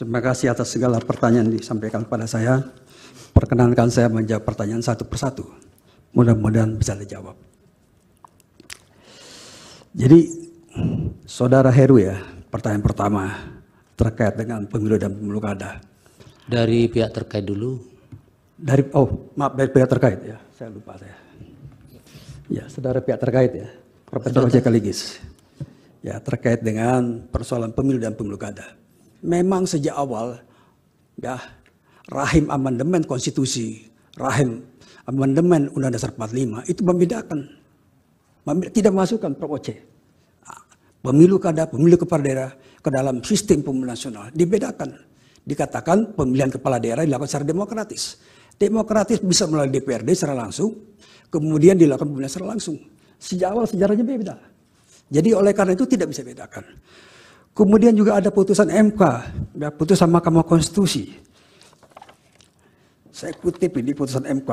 Terima kasih atas segala pertanyaan disampaikan kepada saya. Perkenankan saya menjawab pertanyaan satu persatu. Mudah-mudahan bisa dijawab. Jadi, Saudara Heru ya, pertanyaan pertama terkait dengan pemilu dan pemilu kada. Dari pihak terkait dulu. Dari oh maaf dari pihak terkait ya, saya lupa saya. Ya, saudara pihak terkait ya, Profesor Ojek Ligis. Ya, terkait dengan persoalan pemilu dan pemilu kada memang sejak awal ya rahim amandemen konstitusi, rahim amandemen Undang-Undang Dasar 45 itu membedakan, tidak masukkan pro Oce. Pemilu kada, pemilu kepala daerah ke dalam sistem pemilu nasional dibedakan. Dikatakan pemilihan kepala daerah dilakukan secara demokratis. Demokratis bisa melalui DPRD secara langsung, kemudian dilakukan pemilihan secara langsung. Sejak awal sejarahnya beda. Jadi oleh karena itu tidak bisa bedakan. Kemudian juga ada putusan MK, ya, putusan Mahkamah Konstitusi. Saya kutip ini putusan MK.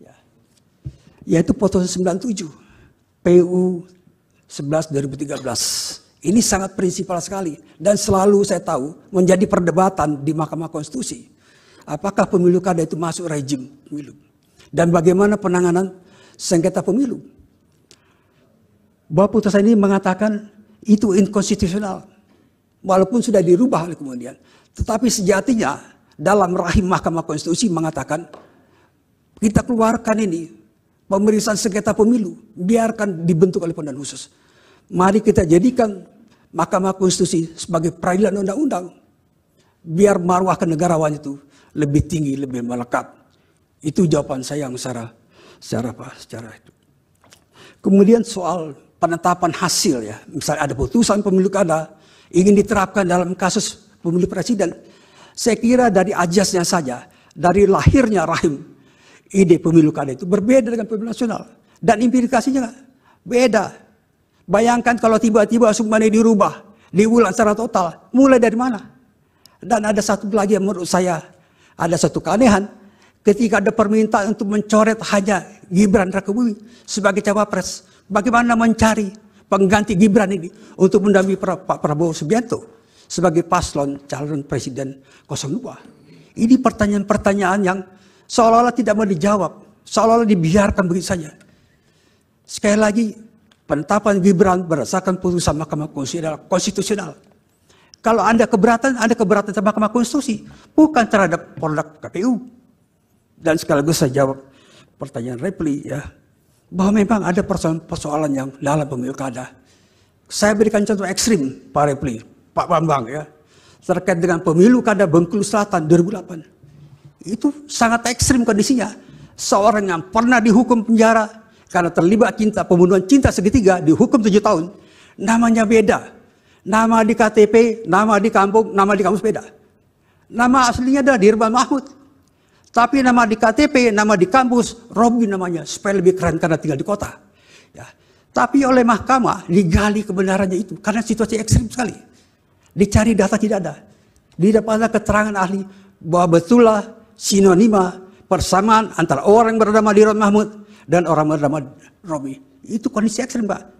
Ya. Yaitu putusan 97, PU 11 2013. Ini sangat prinsipal sekali dan selalu saya tahu menjadi perdebatan di Mahkamah Konstitusi. Apakah pemilu kada itu masuk rejim pemilu? Dan bagaimana penanganan sengketa pemilu? bahwa Putusan ini mengatakan itu inkonstitusional. Walaupun sudah dirubah oleh kemudian. Tetapi sejatinya dalam rahim Mahkamah Konstitusi mengatakan kita keluarkan ini pemeriksaan sengketa pemilu biarkan dibentuk oleh pendan khusus. Mari kita jadikan Mahkamah Konstitusi sebagai peradilan undang-undang biar marwah kenegarawan itu lebih tinggi, lebih melekat. Itu jawaban saya yang secara secara apa? Secara itu. Kemudian soal penetapan hasil ya. Misalnya ada putusan pemilu kada ingin diterapkan dalam kasus pemilu presiden. Saya kira dari ajasnya saja, dari lahirnya rahim ide pemilu kada itu berbeda dengan pemilu nasional. Dan implikasinya beda. Bayangkan kalau tiba-tiba ini dirubah, diulang secara total, mulai dari mana? Dan ada satu lagi yang menurut saya, ada satu keanehan, ketika ada permintaan untuk mencoret hanya Gibran Rakebumi sebagai cawapres Bagaimana mencari pengganti Gibran ini untuk mendampingi Pak Prabowo Subianto sebagai paslon calon presiden 02. Ini pertanyaan-pertanyaan yang seolah-olah tidak mau dijawab, seolah-olah dibiarkan begitu saja. Sekali lagi, penetapan Gibran berdasarkan putusan Mahkamah Konstitusi adalah konstitusional. Kalau Anda keberatan, Anda keberatan sama Mahkamah Konstitusi, bukan terhadap produk KPU. Dan sekaligus saya jawab pertanyaan Repli ya bahwa memang ada persoalan persoalan yang dalam kada Saya berikan contoh ekstrim, Pak Repli, Pak Bambang ya, terkait dengan pemilu kada Bengkulu Selatan 2008. Itu sangat ekstrim kondisinya. Seorang yang pernah dihukum penjara karena terlibat cinta pembunuhan cinta segitiga dihukum tujuh tahun. Namanya beda. Nama di KTP, nama di kampung, nama di kampus beda. Nama aslinya adalah Dirban Mahmud. Tapi nama di KTP, nama di kampus, Robi namanya, supaya lebih keren karena tinggal di kota. Ya. Tapi oleh mahkamah digali kebenarannya itu karena situasi ekstrim sekali. Dicari data tidak ada. Di depan ada keterangan ahli bahwa betullah sinonima persamaan antara orang yang bernama Dirot Mahmud dan orang bernama Robi. Itu kondisi ekstrim, Pak.